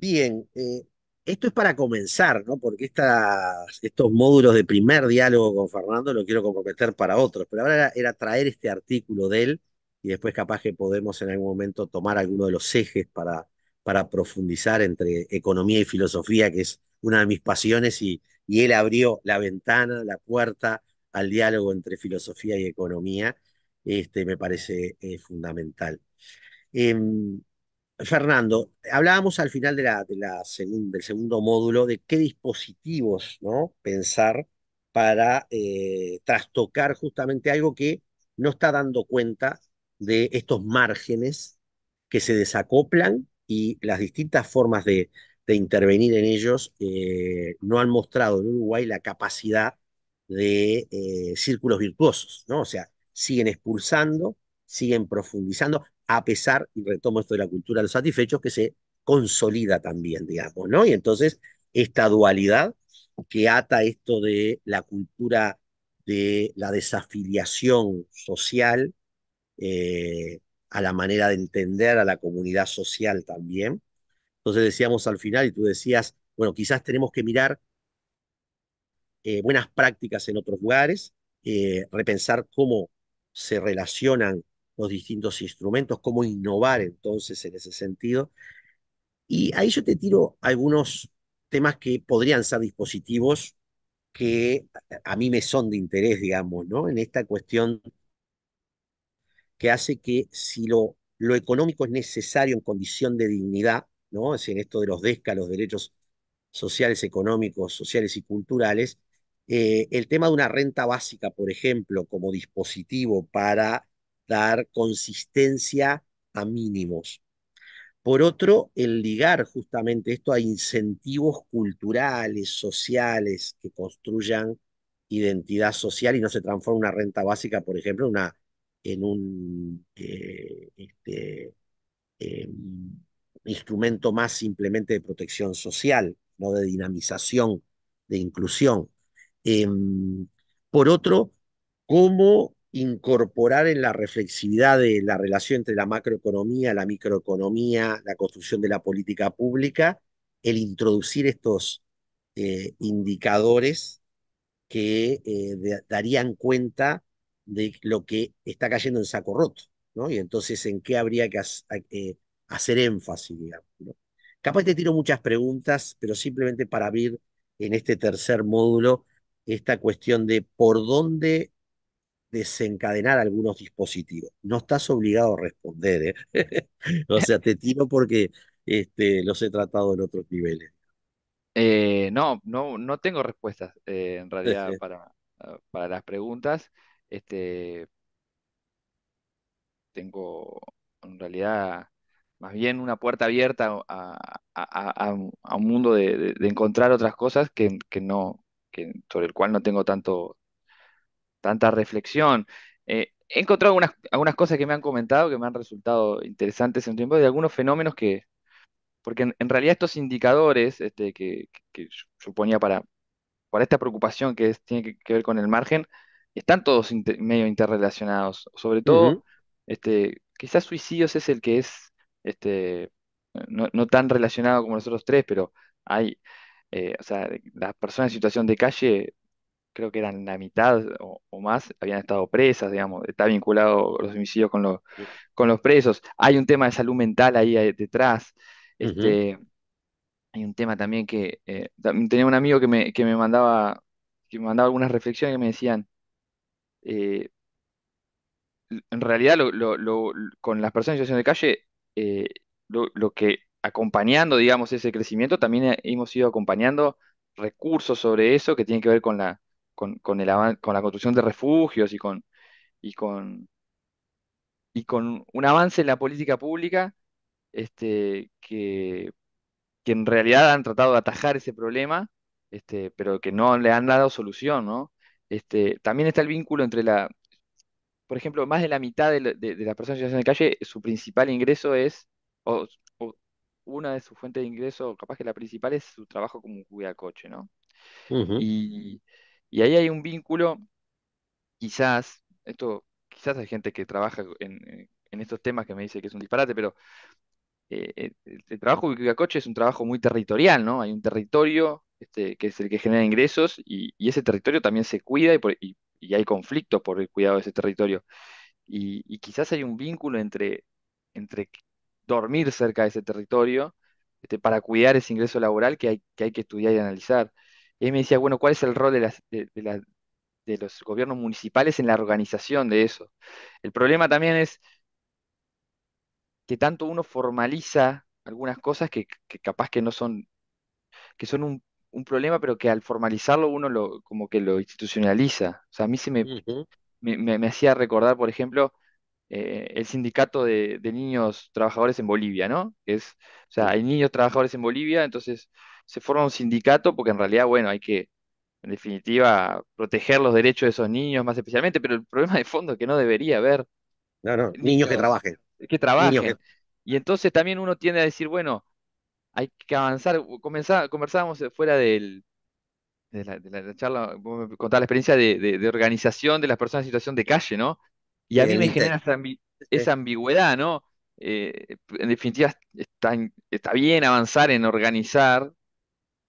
Bien, eh, esto es para comenzar, ¿no? Porque estos módulos de primer diálogo con Fernando lo quiero comprometer para otros, pero ahora era, traer este artículo de él y después capaz que podemos en algún momento tomar alguno de los ejes para, para profundizar entre economía y filosofía, que es una de mis pasiones, y, él abrió la ventana, la puerta al diálogo entre filosofía y economía, este, me parece eh, fundamental. Em, Fernando, hablábamos al final de la, del segundo módulo de qué dispositivos ¿no? pensar para eh, trastocar justamente algo que no está dando cuenta de estos márgenes que se desacoplan y las distintas formas de, intervenir en ellos eh, no han mostrado en Uruguay la capacidad de eh, círculos virtuosos, ¿no? O sea, siguen expulsando, siguen profundizando a pesar, y retomo esto de la cultura de los satisfechos, que se consolida también, digamos, ¿no? Y entonces esta dualidad que ata esto de la cultura de la desafiliación social eh, a la manera de entender a la comunidad social también. Entonces decíamos al final, y tú decías, bueno, quizás tenemos que mirar eh, buenas prácticas en otros lugares, eh, repensar cómo se relacionan los distintos instrumentos, cómo innovar entonces en ese sentido. Y ahí yo te tiro algunos temas que podrían ser dispositivos que a mí me son de interés, digamos, ¿no? En esta cuestión que hace que si lo, lo económico es necesario en condición de dignidad, ¿no? Es en esto de los DESCA, los derechos sociales, económicos, sociales y culturales, eh, el tema de una renta básica, por ejemplo, como dispositivo para dar consistencia a mínimos. Por otro, el ligar justamente esto a incentivos culturales, sociales, que construyan identidad social y no se transforme una renta básica, por ejemplo, una, en un eh, este, em, instrumento más simplemente de protección social, no de dinamización, de inclusión. Em, por otro, cómo incorporar en la reflexividad de la relación entre la macroeconomía, la microeconomía, la construcción de la política pública, el introducir estos eh, indicadores que eh, darían cuenta de lo que está cayendo en saco roto, ¿no? Y entonces en qué habría que eh, hacer énfasis, Capaz te tiro muchas preguntas, pero simplemente para abrir en este tercer módulo esta cuestión de por dónde desencadenar algunos dispositivos. No estás obligado a responder, ¿eh? o sea, te tiro porque este, los he tratado en otros niveles. Eh, no, no, no tengo respuestas eh, en realidad para, para las preguntas. Este, tengo en realidad más bien una puerta abierta a, un mundo de, encontrar otras cosas que, no, sobre el cual no tengo tanto, tanta reflexión. Eh, he encontrado algunas, cosas que me han comentado que me han resultado interesantes en tiempo, de algunos fenómenos que, porque en, realidad estos indicadores este, que, que, suponía para, para esta preocupación que tiene que, ver con el margen, están todos medio interrelacionados. Sobre todo, este, quizás suicidios es el que es este, no, tan relacionado como otros tres, pero hay, eh, o sea, las personas en situación de calle creo que eran la mitad o, más, habían estado presas, digamos, está vinculado los homicidios con los, con los presos. Hay un tema de salud mental ahí eh, detrás. Este, hay un tema también que eh, tenía un amigo que me, que me mandaba que me mandaba algunas reflexiones que me decían, eh, en realidad con las personas en situación de calle, lo, que acompañando, digamos, ese crecimiento, también hemos ido acompañando recursos sobre eso que tienen que ver con la, con, la construcción de refugios y con, y con, y con un avance en la política pública este, que, en realidad han tratado de atajar ese problema, este, pero que no le han dado solución, ¿no? Este, también está el vínculo entre la, por ejemplo, más de la mitad de, de, las personas en la calle, su principal ingreso es, o, una de sus fuentes de ingreso, capaz que la principal es su trabajo como un cuidacoche, ¿no? Y y ahí hay un vínculo, quizás, esto, quizás hay gente que trabaja en, eh, estos temas que me dice que es un disparate, pero eh, eh, el, trabajo de coche es un trabajo muy territorial, ¿no? Hay un territorio este, que es el que genera ingresos y, ese territorio también se cuida y, hay conflictos por el cuidado de ese territorio. Y, quizás hay un vínculo entre, entre dormir cerca de ese territorio este, para cuidar ese ingreso laboral que, hay que estudiar y analizar. Y él me decía, bueno, ¿cuál es el rol de, las, de, los gobiernos municipales en la organización de eso? El problema también es que tanto uno formaliza algunas cosas que, capaz que no son, que son un, problema, pero que al formalizarlo uno lo, como que lo institucionaliza. O sea, a mí se me, hacía recordar, por ejemplo, eh, el sindicato de, niños trabajadores en Bolivia, ¿no? Es, o sea, hay niños trabajadores en Bolivia, entonces se forma un sindicato porque en realidad, bueno, hay que, en definitiva, proteger los derechos de esos niños más especialmente, pero el problema de fondo es que no debería haber. No, no, niños, que trabajen. Que trabajen. Y entonces también uno tiende a decir, bueno, hay que avanzar. conversábamos fuera del, de, la, charla, contar la experiencia de, organización de las personas en situación de calle, ¿no? Y a mí me genera esa, ambigüedad, ¿no? Eh, en definitiva, está, está bien avanzar en organizar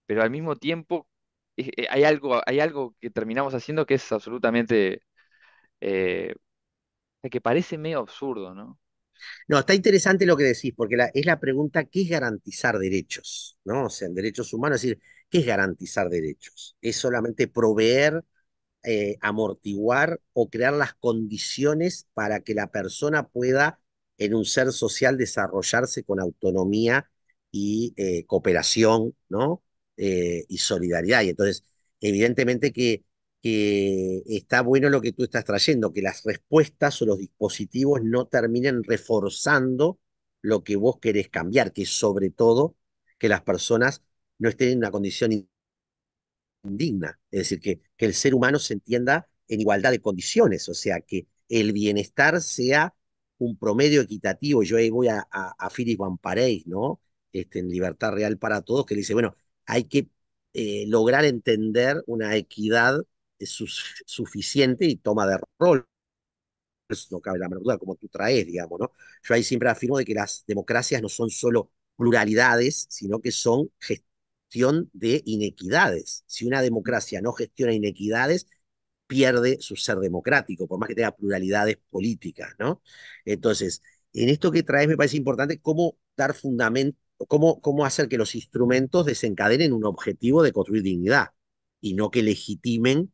pero al mismo tiempo eh, eh, hay, algo, hay algo que terminamos haciendo que es absolutamente... Eh, que parece medio absurdo, ¿no? No, está interesante lo que decís, porque es la pregunta, ¿qué es garantizar derechos? ¿No? O sea, derechos humanos, es decir, ¿qué es garantizar derechos? ¿Es solamente proveer, amortiguar o crear las condiciones para que la persona pueda en un ser social desarrollarse con autonomía y cooperación, ¿no? Eh, y solidaridad. Y entonces, evidentemente que, que está bueno lo que tú estás trayendo, que las respuestas o los dispositivos no terminen reforzando lo que vos querés cambiar, que sobre todo que las personas no estén en una condición indigna, es decir, que, que el ser humano se entienda en igualdad de condiciones, o sea, que el bienestar sea un promedio equitativo. Yo ahí voy a, a, Philip Van Parijs, ¿no? Este, en Libertad Real para Todos, que le dice, bueno, hay que eh, lograr entender una equidad suficiente y toma de rol. Pues, no cabe la menor como tú traes, digamos, ¿no? Yo ahí siempre afirmo de que las democracias no son solo pluralidades, sino que son gestión de inequidades. Si una democracia no gestiona inequidades, pierde su ser democrático, por más que tenga pluralidades políticas, ¿no? Entonces, en esto que traes me parece importante cómo dar fundamento cómo, hacer que los instrumentos desencadenen un objetivo de construir dignidad y no que legitimen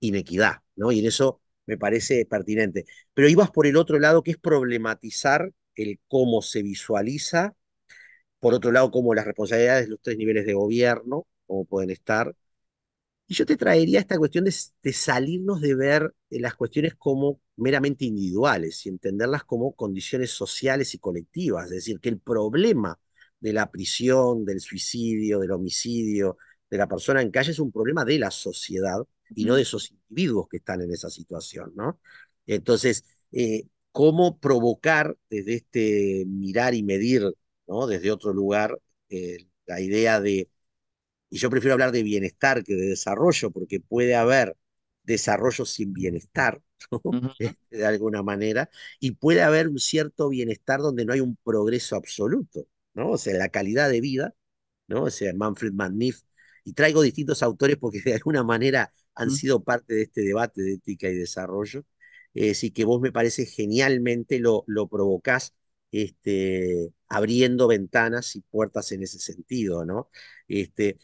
inequidad, Y en eso me parece pertinente. Pero ibas por el otro lado, que es problematizar el cómo se visualiza, por otro lado, cómo las responsabilidades de los tres niveles de gobierno, cómo pueden estar. Y yo te traería esta cuestión de salirnos de ver eh, las cuestiones como meramente individuales y entenderlas como condiciones sociales y colectivas, es decir, que el problema de la prisión, del suicidio, del homicidio, de la persona en calle, es un problema de la sociedad y no de esos individuos que están en esa situación, ¿no? Entonces, eh, ¿cómo provocar desde este mirar y medir, ¿no? Desde otro lugar, eh, la idea de, y yo prefiero hablar de bienestar que de desarrollo, porque puede haber desarrollo sin bienestar, de alguna manera, y puede haber un cierto bienestar donde no hay un progreso absoluto. ¿no? O sea, la calidad de vida, ¿no? O sea, Manfred Magnif, Y traigo distintos autores porque de alguna manera han sido parte de este debate de ética y desarrollo. Eh, sí que vos me parece genialmente lo, lo provocás este, abriendo ventanas y puertas en ese sentido, ¿no? Este,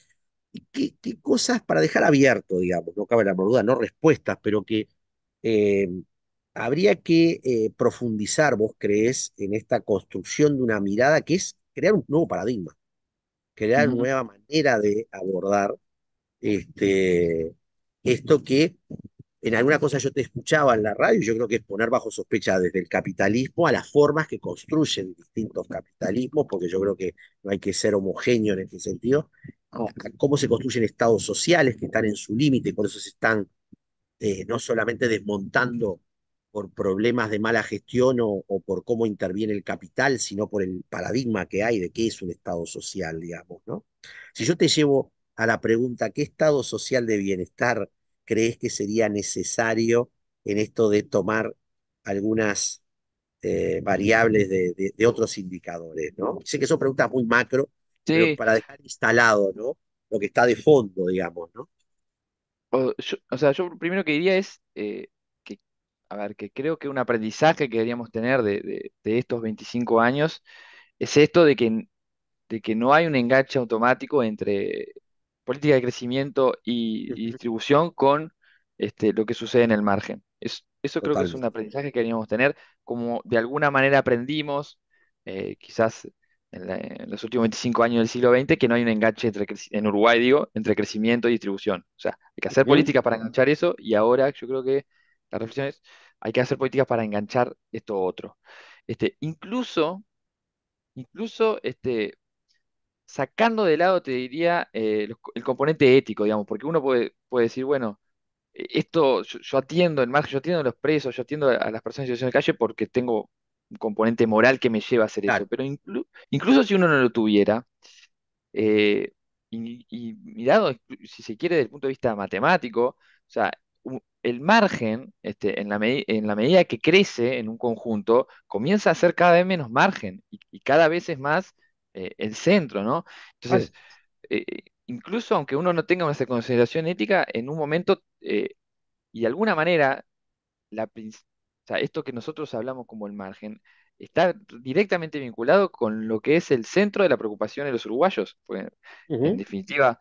¿qué, cosas para dejar abierto, digamos? No cabe la duda, no respuestas, pero que eh, habría que eh, profundizar, vos crees, en esta construcción de una mirada que es crear un nuevo paradigma, crear una nueva manera de abordar este, esto que en alguna cosa yo te escuchaba en la radio, yo creo que es poner bajo sospecha desde el capitalismo a las formas que construyen distintos capitalismos, porque yo creo que no hay que ser homogéneo en este sentido, cómo se construyen estados sociales que están en su límite, por eso se están eh, no solamente desmontando por problemas de mala gestión o, o, por cómo interviene el capital, sino por el paradigma que hay de qué es un Estado social, digamos, ¿no? Si yo te llevo a la pregunta, ¿qué Estado social de bienestar crees que sería necesario en esto de tomar algunas eh, variables de, otros indicadores, ¿no? Sé que son preguntas muy macro, pero para dejar instalado, ¿no? Lo que está de fondo, digamos, ¿no? O, sea, yo primero que diría es, eh, a ver, que creo que un aprendizaje que deberíamos tener de, estos 25 años es esto de que, de que no hay un enganche automático entre política de crecimiento y, distribución con este, lo que sucede en el margen. eso creo que es un aprendizaje que deberíamos tener, como de alguna manera aprendimos, eh, quizás en, los últimos 25 años del siglo XX, que no hay un enganche entre, en Uruguay, digo, entre crecimiento y distribución. O sea, hay que hacer política para enganchar eso y ahora yo creo que la reflexión es, hay que hacer políticas para enganchar esto otro. Este, incluso, incluso este, sacando de lado, te diría, eh, el componente ético, digamos, porque uno puede, puede decir, bueno, e, esto yo, atiendo el margen, yo atiendo a los presos, yo atiendo a, las personas en situación de calle porque tengo un componente moral que me lleva a hacer eso. Pero incluso si uno no lo tuviera, eh, y, y, mirado, si se quiere, desde el punto de vista matemático, o sea, el margen, este, en, la en, la medida que crece en un conjunto, comienza a ser cada vez menos margen y, cada vez es más eh, el centro, ¿no? Entonces, eh, incluso aunque uno no tenga una consideración ética, en un momento, eh, y de alguna manera, esto que nosotros hablamos como el margen, está directamente vinculado con lo que es el centro de la preocupación de los uruguayos. Pues, en definitiva,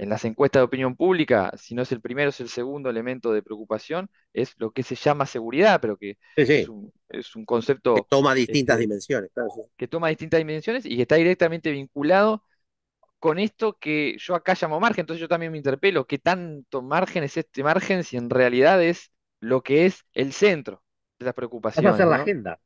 en las encuestas de opinión pública, si no es el primero, es el segundo elemento de preocupación, es lo que se llama seguridad, pero que Es, un, concepto... Que toma distintas este, dimensiones. Que toma distintas dimensiones y que está directamente vinculado con esto que yo acá llamo margen, entonces yo también me interpelo, ¿qué tanto margen es este margen si en realidad es lo que es el centro de las preocupaciones? Pasa a ser la agenda,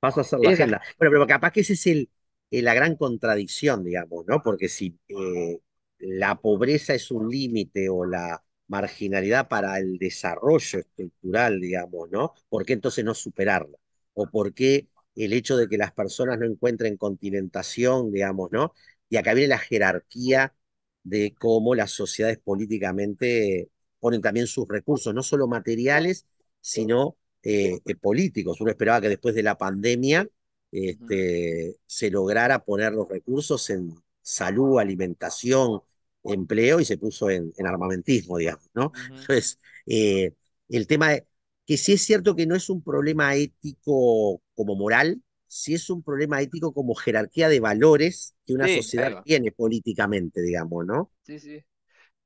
Pasa a ser la agenda. Bueno, pero capaz que esa es el, eh, la gran contradicción, digamos, ¿no? Porque si eh, la pobreza es un límite o la marginalidad para el desarrollo estructural, digamos, ¿no? ¿Por qué entonces no superarla? ¿O por qué el hecho de que las personas no encuentren continentación, digamos, ¿no? Y acá viene la jerarquía de cómo las sociedades políticamente ponen también sus recursos, no solo materiales, sino eh, eh, políticos. Uno esperaba que después de la pandemia este, se lograra poner los recursos en salud, alimentación, empleo y se puso en, armamentismo, digamos, ¿no? Entonces, eh, el tema de que sí es cierto que no es un problema ético como moral, si es un problema ético como jerarquía de valores que una sociedad tiene políticamente, digamos, ¿no? Sí, sí.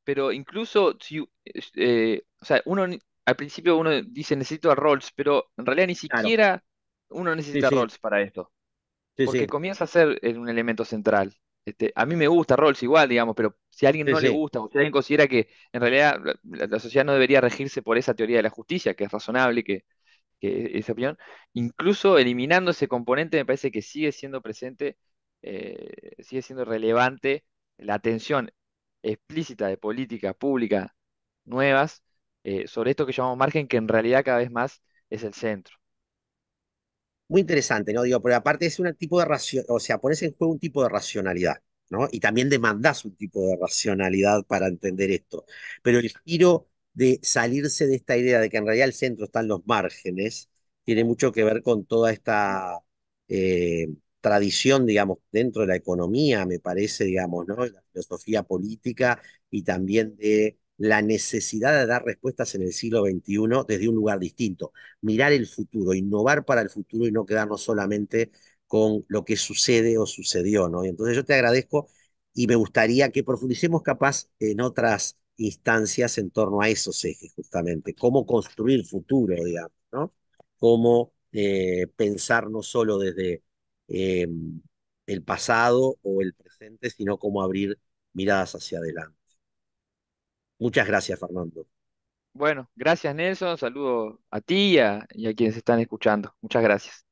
Pero incluso, si, eh, o sea, uno al principio uno dice necesito a Rawls, pero en realidad ni siquiera uno necesita a para esto. porque comienza a ser un elemento central. Este, a mí me gusta Rawls igual, digamos, pero si a alguien no le gusta o si alguien considera que en realidad la, sociedad no debería regirse por esa teoría de la justicia, que es razonable, que, esa opinión, incluso eliminando ese componente me parece que sigue siendo presente, eh, sigue siendo relevante la atención explícita de políticas públicas nuevas eh, sobre esto que llamamos margen, que en realidad cada vez más es el centro muy interesante, ¿no? Digo, pero aparte es un tipo de racionalidad, o sea, pones en juego un tipo de racionalidad, ¿no? Y también demandás un tipo de racionalidad para entender esto. Pero el giro de salirse de esta idea de que en realidad el centro está en los márgenes tiene mucho que ver con toda esta eh, tradición, digamos, dentro de la economía, me parece, digamos, ¿no? La filosofía política y también de la necesidad de dar respuestas en el siglo XXI desde un lugar distinto, mirar el futuro, innovar para el futuro y no quedarnos solamente con lo que sucede o sucedió, ¿no? entonces yo te agradezco y me gustaría que profundicemos capaz en otras instancias en torno a esos ejes, justamente, cómo construir futuro, digamos, ¿no? Cómo eh, pensar no solo desde em, el pasado o el presente, sino cómo abrir miradas hacia adelante. Muchas gracias, Fernando. Bueno, gracias Nelson, saludo a ti y a, y a quienes están escuchando. Muchas gracias.